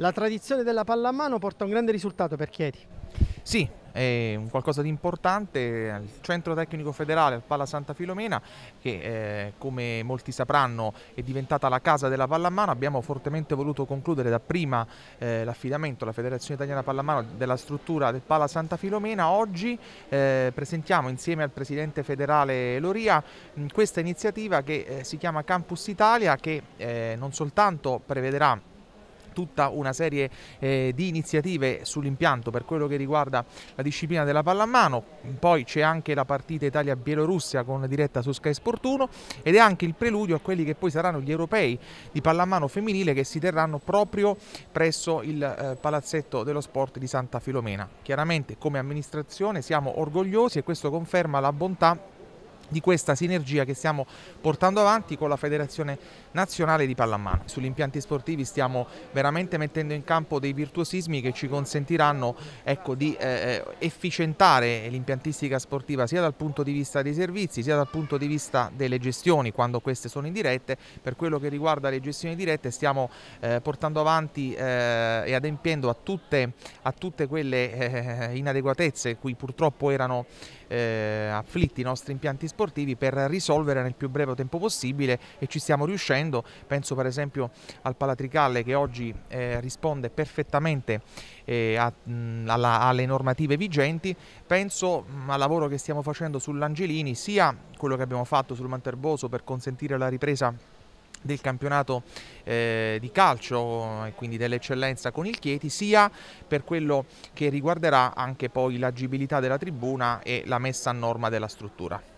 La tradizione della pallamano porta un grande risultato per Chieti. Sì, è un qualcosa di importante Il centro tecnico federale al Palla Santa Filomena che eh, come molti sapranno è diventata la casa della pallamano abbiamo fortemente voluto concludere dapprima eh, l'affidamento alla Federazione Italiana Pallamano della struttura del Palla Santa Filomena oggi eh, presentiamo insieme al presidente federale Loria mm, questa iniziativa che eh, si chiama Campus Italia che eh, non soltanto prevederà tutta una serie eh, di iniziative sull'impianto per quello che riguarda la disciplina della pallamano, poi c'è anche la partita Italia-Bielorussia con diretta su Sky Sport 1 ed è anche il preludio a quelli che poi saranno gli europei di pallamano femminile che si terranno proprio presso il eh, palazzetto dello sport di Santa Filomena. Chiaramente come amministrazione siamo orgogliosi e questo conferma la bontà di questa sinergia che stiamo portando avanti con la Federazione Nazionale di Pallamano. Sugli impianti sportivi stiamo veramente mettendo in campo dei virtuosismi che ci consentiranno ecco, di eh, eh, efficientare l'impiantistica sportiva sia dal punto di vista dei servizi sia dal punto di vista delle gestioni quando queste sono in dirette. Per quello che riguarda le gestioni dirette stiamo eh, portando avanti eh, e adempiendo a tutte, a tutte quelle eh, inadeguatezze cui purtroppo erano eh, afflitti i nostri impianti sportivi per risolvere nel più breve tempo possibile e ci stiamo riuscendo. Penso per esempio al Palatricalle che oggi eh, risponde perfettamente eh, a, mh, alla, alle normative vigenti. Penso mh, al lavoro che stiamo facendo sull'Angelini, sia quello che abbiamo fatto sul Manterboso per consentire la ripresa del campionato eh, di calcio e quindi dell'eccellenza con il Chieti, sia per quello che riguarderà anche poi l'agibilità della tribuna e la messa a norma della struttura.